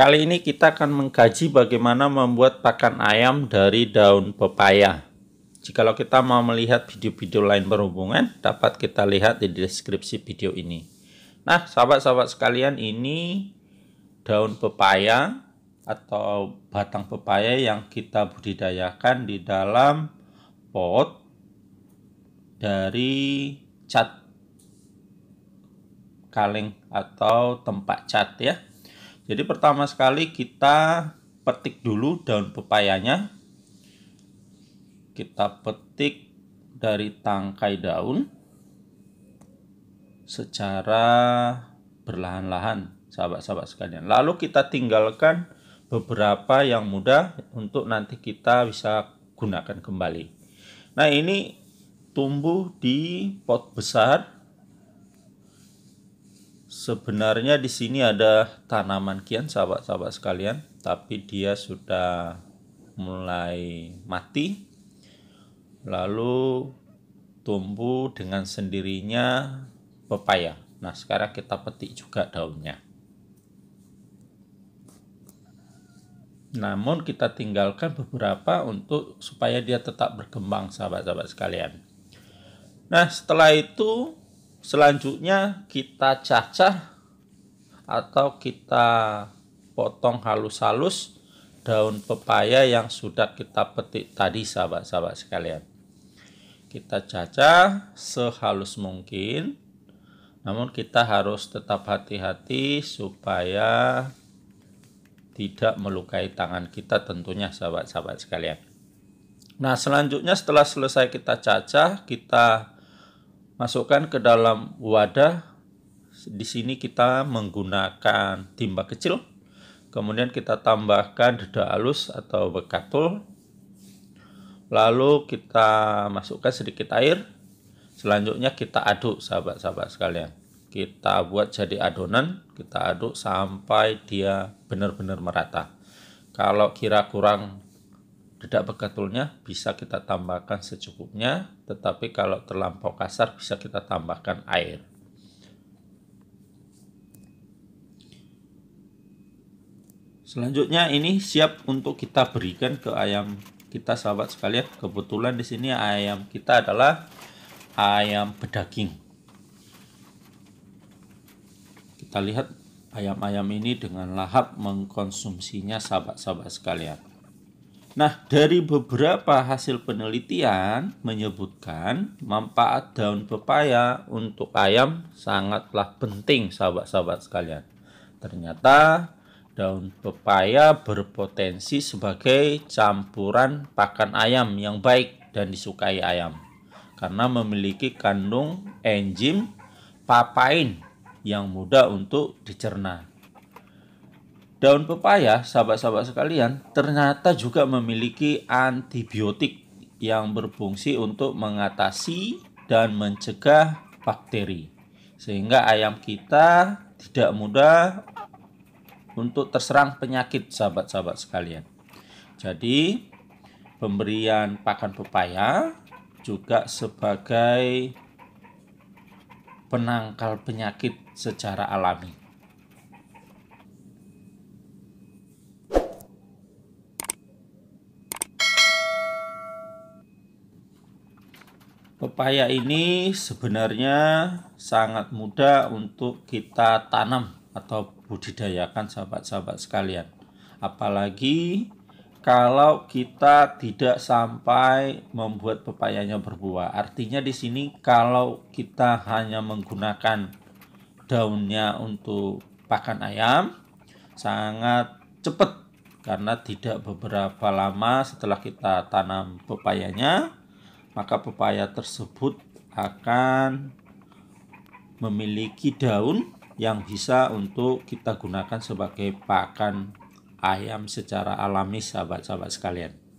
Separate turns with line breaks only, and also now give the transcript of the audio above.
Kali ini kita akan mengkaji bagaimana membuat pakan ayam dari daun pepaya. Jikalau kita mau melihat video-video lain berhubungan, dapat kita lihat di deskripsi video ini. Nah, sahabat-sahabat sekalian, ini daun pepaya atau batang pepaya yang kita budidayakan di dalam pot dari cat kaleng atau tempat cat ya. Jadi pertama sekali kita petik dulu daun pepayanya. Kita petik dari tangkai daun secara berlahan-lahan, sahabat-sahabat sekalian. Lalu kita tinggalkan beberapa yang mudah untuk nanti kita bisa gunakan kembali. Nah, ini tumbuh di pot besar Sebenarnya di sini ada tanaman kian sahabat-sahabat sekalian, tapi dia sudah mulai mati. Lalu tumbuh dengan sendirinya pepaya. Nah, sekarang kita petik juga daunnya. Namun kita tinggalkan beberapa untuk supaya dia tetap berkembang sahabat-sahabat sekalian. Nah, setelah itu Selanjutnya kita cacah atau kita potong halus-halus daun pepaya yang sudah kita petik tadi sahabat-sahabat sekalian. Kita cacah sehalus mungkin. Namun kita harus tetap hati-hati supaya tidak melukai tangan kita tentunya sahabat-sahabat sekalian. Nah, selanjutnya setelah selesai kita cacah, kita masukkan ke dalam wadah. Di sini kita menggunakan timba kecil. Kemudian kita tambahkan dedak halus atau bekatul. Lalu kita masukkan sedikit air. Selanjutnya kita aduk sahabat-sahabat sekalian. Kita buat jadi adonan, kita aduk sampai dia benar-benar merata. Kalau kira kurang dedak bekatulnya bisa kita tambahkan secukupnya, tetapi kalau terlampau kasar bisa kita tambahkan air. Selanjutnya ini siap untuk kita berikan ke ayam kita sahabat sekalian. Kebetulan di sini ayam kita adalah ayam pedaging. Kita lihat ayam-ayam ini dengan lahap mengkonsumsinya sahabat-sahabat sekalian. Nah, dari beberapa hasil penelitian menyebutkan manfaat daun pepaya untuk ayam sangatlah penting sahabat-sahabat sekalian. Ternyata daun pepaya berpotensi sebagai campuran pakan ayam yang baik dan disukai ayam karena memiliki kandung enzim papain yang mudah untuk dicerna. Daun pepaya, sahabat-sahabat sekalian, ternyata juga memiliki antibiotik yang berfungsi untuk mengatasi dan mencegah bakteri. Sehingga ayam kita tidak mudah untuk terserang penyakit sahabat-sahabat sekalian. Jadi, pemberian pakan pepaya juga sebagai penangkal penyakit secara alami. Pepaya ini sebenarnya sangat mudah untuk kita tanam atau budidayakan sahabat-sahabat sekalian. Apalagi kalau kita tidak sampai membuat pepayanya berbuah. Artinya di sini kalau kita hanya menggunakan daunnya untuk pakan ayam sangat cepat karena tidak beberapa lama setelah kita tanam pepayanya maka pepaya tersebut akan memiliki daun yang bisa untuk kita gunakan sebagai pakan ayam secara alami sahabat-sahabat sekalian.